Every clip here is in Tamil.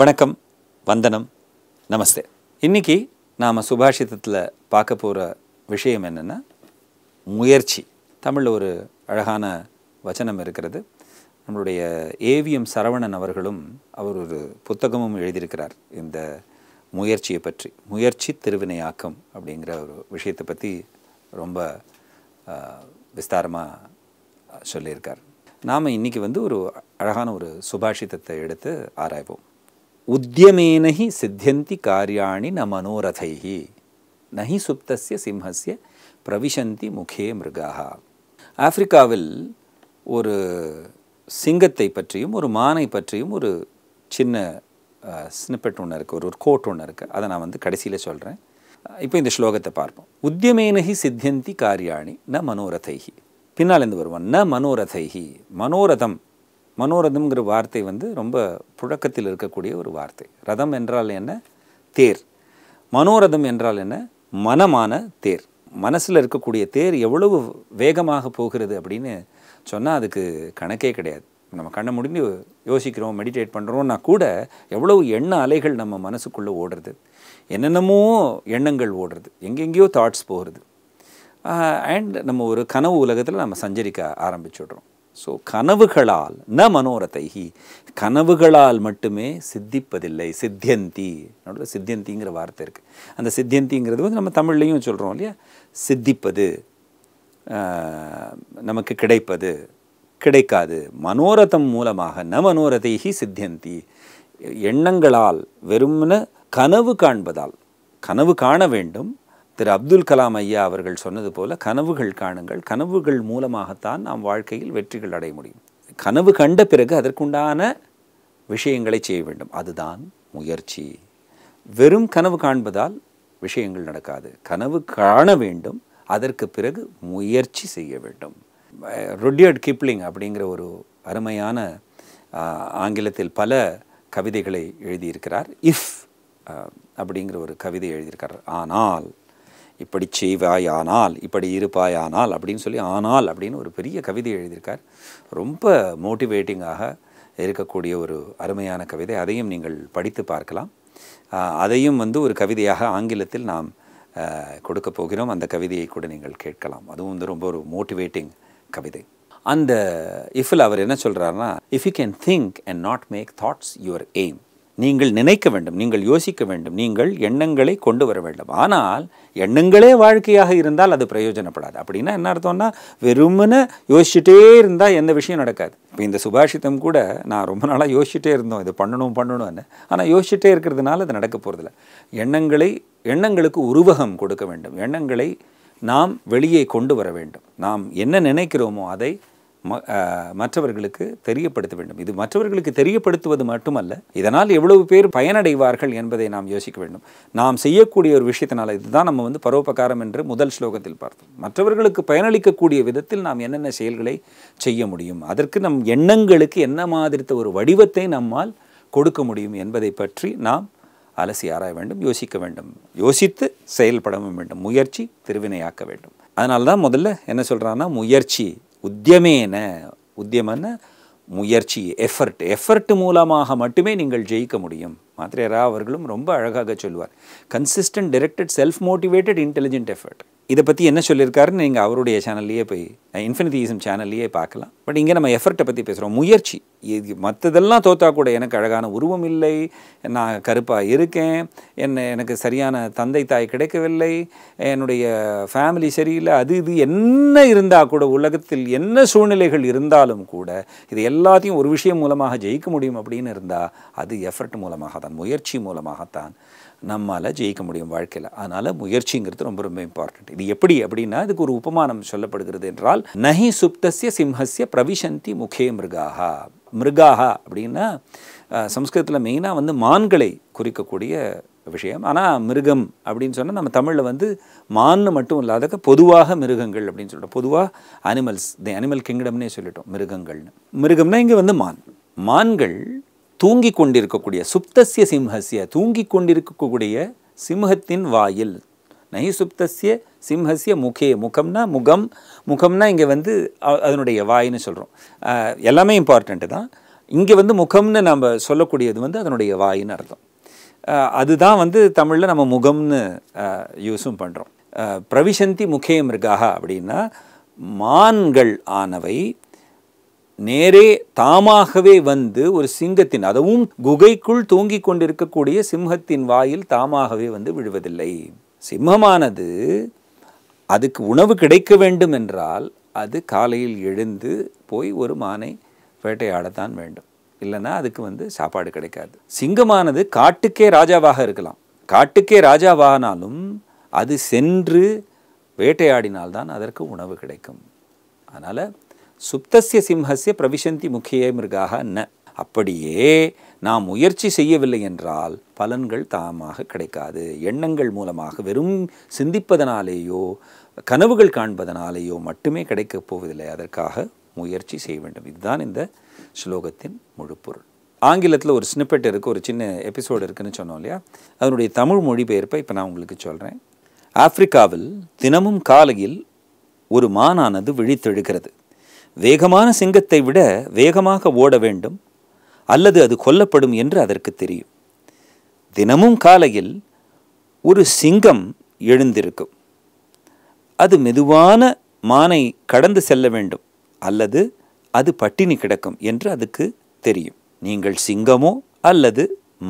வணக்கம் வந்தனம் நமஸ்தே இன்றைக்கி நாம் சுபாஷிதத்தில் பார்க்க போகிற விஷயம் என்னென்னா முயற்சி தமிழில் ஒரு அழகான வச்சனம் இருக்கிறது நம்மளுடைய ஏவிஎம் சரவணன் அவர்களும் அவர் ஒரு புத்தகமும் எழுதியிருக்கிறார் இந்த முயற்சியை பற்றி முயற்சி திருவினையாக்கம் அப்படிங்கிற ஒரு விஷயத்தை பற்றி ரொம்ப விஸ்தாரமாக சொல்லியிருக்கார் நாம் இன்றைக்கி வந்து ஒரு அழகான ஒரு சுபாஷிதத்தை எடுத்து ஆராய்வோம் உத்தியமேன ஹி சித்தியந்தி காரியாணி ந மனோரதை நஹி சுப்தசிய சிம்ஹசிய பிரவிசந்தி முகே மிருகாக ஆப்பிரிக்காவில் ஒரு சிங்கத்தை பற்றியும் ஒரு மானை பற்றியும் ஒரு சின்ன ஸ்னிப்பெட் ஒன்று இருக்குது ஒரு ஒரு கோட் ஒன்று இருக்குது அதை நான் வந்து கடைசியில் சொல்கிறேன் இப்போ இந்த ஸ்லோகத்தை பார்ப்போம் உத்தியமேனஹி சித்தியந்தி காரியாணி ந மனோரதைஹி பின்னால் இருந்து வருவான் ந மனோரதைஹி மனோரதம் மனோரதம்ங்கிற வார்த்தை வந்து ரொம்ப புழக்கத்தில் இருக்கக்கூடிய ஒரு வார்த்தை ரதம் என்றால் என்ன தேர் மனோரதம் என்றால் என்ன மனமான தேர் மனசில் இருக்கக்கூடிய தேர் எவ்வளவு வேகமாக போகிறது அப்படின்னு சொன்னால் அதுக்கு கணக்கே கிடையாது நம்ம கண்ணை முடிஞ்சு யோசிக்கிறோம் மெடிடேட் பண்ணுறோம்னா கூட எவ்வளவு எண்ண அலைகள் நம்ம மனசுக்குள்ளே ஓடுறது என்னென்னமோ எண்ணங்கள் ஓடுறது எங்கெங்கேயோ தாட்ஸ் போகிறது அண்ட் நம்ம ஒரு கனவு உலகத்தில் நம்ம சஞ்சரிக்க ஆரம்பிச்சுடுறோம் ஸோ கனவுகளால் ந மனோரதைகி கனவுகளால் மட்டுமே சித்திப்பதில்லை சித்தியந்தி நடுவில் சித்தியந்திங்கிற வார்த்தை இருக்குது அந்த சித்தியந்திங்கிறது வந்து நம்ம தமிழ்லையும் சொல்கிறோம் இல்லையா சித்திப்பது நமக்கு கிடைப்பது கிடைக்காது மனோரதம் மூலமாக ந மனோரதைகி சித்தியந்தி எண்ணங்களால் வெறும்னு கனவு காண்பதால் கனவு காண வேண்டும் திரு அப்துல் கலாம் ஐயா அவர்கள் சொன்னது போல் கனவுகள் காணுங்கள் கனவுகள் மூலமாகத்தான் நாம் வாழ்க்கையில் வெற்றிகள் அடைய முடியும் கனவு கண்ட பிறகு அதற்குண்டான விஷயங்களை செய்ய வேண்டும் அதுதான் முயற்சி வெறும் கனவு காண்பதால் விஷயங்கள் நடக்காது கனவு காண வேண்டும் அதற்கு பிறகு முயற்சி செய்ய வேண்டும் ரொட்டியர்ட் கிப்ளிங் அப்படிங்கிற ஒரு அருமையான ஆங்கிலத்தில் பல கவிதைகளை எழுதியிருக்கிறார் இஃப் அப்படிங்கிற ஒரு கவிதை எழுதியிருக்கிறார் ஆனால் இப்படி செய்வாயானால் இப்படி இருப்பாயானால் அப்படின்னு சொல்லி ஆனால் அப்படின்னு ஒரு பெரிய கவிதை எழுதியிருக்கார் ரொம்ப மோட்டிவேட்டிங்காக இருக்கக்கூடிய ஒரு அருமையான கவிதை அதையும் நீங்கள் படித்து பார்க்கலாம் அதையும் வந்து ஒரு கவிதையாக ஆங்கிலத்தில் நாம் கொடுக்க போகிறோம் அந்த கவிதையை கூட நீங்கள் கேட்கலாம் அதுவும் வந்து ரொம்ப ஒரு மோட்டிவேட்டிங் கவிதை அந்த இஃபில் அவர் என்ன சொல்கிறாருன்னா if you can think and not make thoughts your aim நீங்கள் நினைக்க வேண்டும் நீங்கள் யோசிக்க வேண்டும் நீங்கள் எண்ணங்களை கொண்டு வர வேண்டும் ஆனால் எண்ணங்களே வாழ்க்கையாக இருந்தால் அது பிரயோஜனப்படாது அப்படின்னா என்ன அர்த்தம்னா வெறுமனே யோசிச்சுட்டே இருந்தால் எந்த விஷயம் நடக்காது இப்போ இந்த சுபாஷித்தம் கூட நான் ரொம்ப நாளாக யோசிச்சுட்டே இருந்தோம் இது பண்ணணும் பண்ணணும்னு ஆனால் யோசிச்சுட்டே இருக்கிறதுனால அது நடக்க போகிறதில்ல எண்ணங்களை எண்ணங்களுக்கு உருவகம் கொடுக்க வேண்டும் எண்ணங்களை நாம் வெளியே கொண்டு வர வேண்டும் நாம் என்ன நினைக்கிறோமோ அதை மற்றவர்களுக்கு தெரியப்படுத்த வேண்டும் இது மற்றவர்களுக்கு தெரியப்படுத்துவது மட்டுமல்ல இதனால் எவ்வளவு பேர் பயனடைவார்கள் என்பதை நாம் யோசிக்க வேண்டும் நாம் செய்யக்கூடிய ஒரு விஷயத்தினால் இதுதான் நம்ம வந்து பரோபகாரம் என்று முதல் ஸ்லோகத்தில் பார்த்தோம் மற்றவர்களுக்கு பயனளிக்கக்கூடிய விதத்தில் நாம் என்னென்ன செயல்களை செய்ய முடியும் அதற்கு நம் எண்ணங்களுக்கு என்ன மாதிரித்த ஒரு வடிவத்தை நம்மால் கொடுக்க முடியும் என்பதை பற்றி நாம் அலசி ஆராய வேண்டும் யோசிக்க வேண்டும் யோசித்து செயல்படவும் வேண்டும் முயற்சி திருவினையாக்க வேண்டும் அதனால தான் முதல்ல என்ன சொல்கிறான்னா முயற்சி உத்தியமேன உத்தியமன முயற்சி எஃபர்ட் எஃபர்ட் மூலமாக மட்டுமே நீங்கள் ஜெயிக்க முடியும் மாத்திரையரா அவர்களும் ரொம்ப அழகாக சொல்வார் consistent directed self motivated intelligent effort இதை பற்றி என்ன சொல்லியிருக்காருன்னு நீங்கள் அவருடைய சேனல்லையே போய் இன்ஃபினிட்டிசம் சேனல்லையே பார்க்கலாம் பட் இங்கே நம்ம எஃபர்ட்டை பற்றி பேசுகிறோம் முயற்சி இது மற்றதெல்லாம் தோத்தா கூட எனக்கு அழகான உருவம் இல்லை நான் கருப்பாக இருக்கேன் என்ன எனக்கு சரியான தந்தை தாய் கிடைக்கவில்லை என்னுடைய ஃபேமிலி சரியில்லை அது இது என்ன இருந்தால் கூட உலகத்தில் என்ன சூழ்நிலைகள் இருந்தாலும் கூட இது எல்லாத்தையும் ஒரு விஷயம் மூலமாக ஜெயிக்க முடியும் அப்படின்னு இருந்தால் அது எஃபர்ட் மூலமாக தான் முயற்சி மூலமாகத்தான் நம்மால் ஜெயிக்க முடியும் வாழ்க்கையில் அதனால் முயற்சிங்கிறது ரொம்ப ரொம்ப இம்பார்ட்டண்ட் இது எப்படி அப்படின்னா இதுக்கு ஒரு உபமானம் சொல்லப்படுகிறது என்றால் நஹி சுப்தசிய சிம்ஹசிய பிரவிசந்தி முகே மிருகாகா மிருகாகா அப்படின்னா சம்ஸ்கிருதத்தில் மெயினாக வந்து மான்களை குறிக்கக்கூடிய விஷயம் ஆனால் மிருகம் அப்படின்னு சொன்னால் நம்ம தமிழில் வந்து மான்னு மட்டும் இல்லாத பொதுவாக மிருகங்கள் அப்படின்னு சொல்லிட்டோம் பொதுவாக அனிமல்ஸ் தி அனிமல் கிங்டம்னே சொல்லிட்டோம் மிருகங்கள்னு மிருகம்னா இங்கே வந்து மான் மான்கள் தூங்கி கொண்டிருக்கக்கூடிய சுப்தசிய சிம்ஹசிய தூங்கி கொண்டிருக்கக்கூடிய சிம்ஹத்தின் வாயில் நகி சுப்தசிய சிம்ஹசிய முகே முகம்னா முகம் முகம்னா இங்கே வந்து அதனுடைய வாயின்னு சொல்கிறோம் எல்லாமே இம்பார்ட்டண்ட்டு தான் இங்கே வந்து முகம்னு நம்ம சொல்லக்கூடியது வந்து அதனுடைய வாயின்னு அர்த்தம் அதுதான் வந்து தமிழில் நம்ம முகம்னு யூஸும் பண்ணுறோம் பிரவிசந்தி முகே மிருகா அப்படின்னா மான்கள் ஆனவை நேரே தாமாகவே வந்து ஒரு சிங்கத்தின் அதுவும் குகைக்குள் தூங்கிக் கொண்டிருக்கக்கூடிய சிம்ஹத்தின் வாயில் தாமாகவே வந்து விழுவதில்லை சிம்மமானது அதுக்கு உணவு கிடைக்க வேண்டும் என்றால் அது காலையில் எழுந்து போய் ஒரு மானை வேட்டையாடத்தான் வேண்டும் இல்லைன்னா அதுக்கு வந்து சாப்பாடு கிடைக்காது சிங்கமானது காட்டுக்கே ராஜாவாக இருக்கலாம் காட்டுக்கே ராஜாவானாலும் அது சென்று வேட்டையாடினால்தான் அதற்கு உணவு கிடைக்கும் அதனால் சுப்தசிய சிம்ஹசிய பிரவிசந்தி முக்கிய மிருகாக ந அப்படியே நாம் முயற்சி செய்யவில்லை என்றால் பலன்கள் தாமாக கிடைக்காது எண்ணங்கள் மூலமாக வெறும் சிந்திப்பதனாலேயோ கனவுகள் காண்பதனாலேயோ மட்டுமே கிடைக்கப் போவதில்லை அதற்காக முயற்சி செய்ய வேண்டும் இதுதான் இந்த ஸ்லோகத்தின் முழுப்பொருள் ஆங்கிலத்தில் ஒரு ஸ்னிப்பெட் இருக்குது ஒரு சின்ன எபிசோடு இருக்குதுன்னு சொன்னோம் இல்லையா அதனுடைய தமிழ் மொழிபெயர்ப்பை இப்போ நான் உங்களுக்கு சொல்கிறேன் ஆப்பிரிக்காவில் தினமும் காலையில் ஒரு மானானது விழித்தெழுகிறது வேகமான சிங்கத்தை விட வேகமாக ஓட வேண்டும் அல்லது அது கொல்லப்படும் என்று அதற்கு தெரியும் தினமும் காலையில் ஒரு சிங்கம் எழுந்திருக்கும் அது மெதுவான மானை கடந்து செல்ல வேண்டும் அல்லது அது பட்டினி கிடக்கும் என்று அதுக்கு தெரியும் நீங்கள் சிங்கமோ அல்லது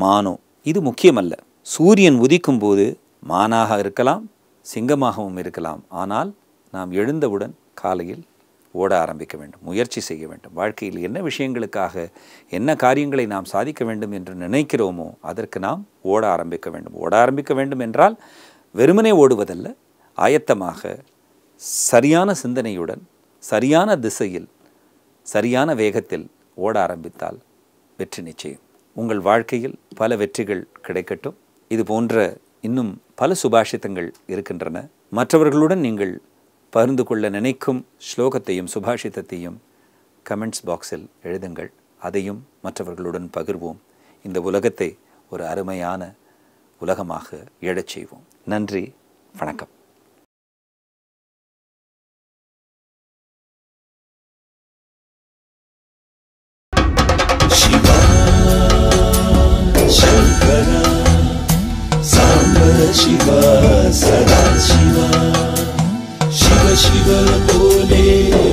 மானோ இது முக்கியமல்ல சூரியன் உதிக்கும் போது மானாக இருக்கலாம் சிங்கமாகவும் இருக்கலாம் ஆனால் நாம் எழுந்தவுடன் காலையில் ஓட ஆரம்பிக்க வேண்டும் முயற்சி செய்ய வேண்டும் வாழ்க்கையில் என்ன விஷயங்களுக்காக என்ன காரியங்களை நாம் சாதிக்க வேண்டும் என்று நினைக்கிறோமோ அதற்கு நாம் ஓட ஆரம்பிக்க வேண்டும் ஓட ஆரம்பிக்க வேண்டும் என்றால் வெறுமனே ஓடுவதல்ல ஆயத்தமாக சரியான சிந்தனையுடன் சரியான திசையில் சரியான வேகத்தில் ஓட ஆரம்பித்தால் வெற்றி நிச்சயம் உங்கள் வாழ்க்கையில் பல வெற்றிகள் கிடைக்கட்டும் இது போன்ற இன்னும் பல சுபாஷித்தங்கள் இருக்கின்றன மற்றவர்களுடன் நீங்கள் பகிர்ந்து கொள்ள நினைக்கும் ஸ்லோகத்தையும் சுபாஷிதத்தையும் கமெண்ட்ஸ் பாக்ஸில் எழுதுங்கள் அதையும் மற்றவர்களுடன் பகிர்வோம் இந்த உலகத்தை ஒரு அருமையான உலகமாக எழச் செய்வோம் நன்றி வணக்கம் शिवोदे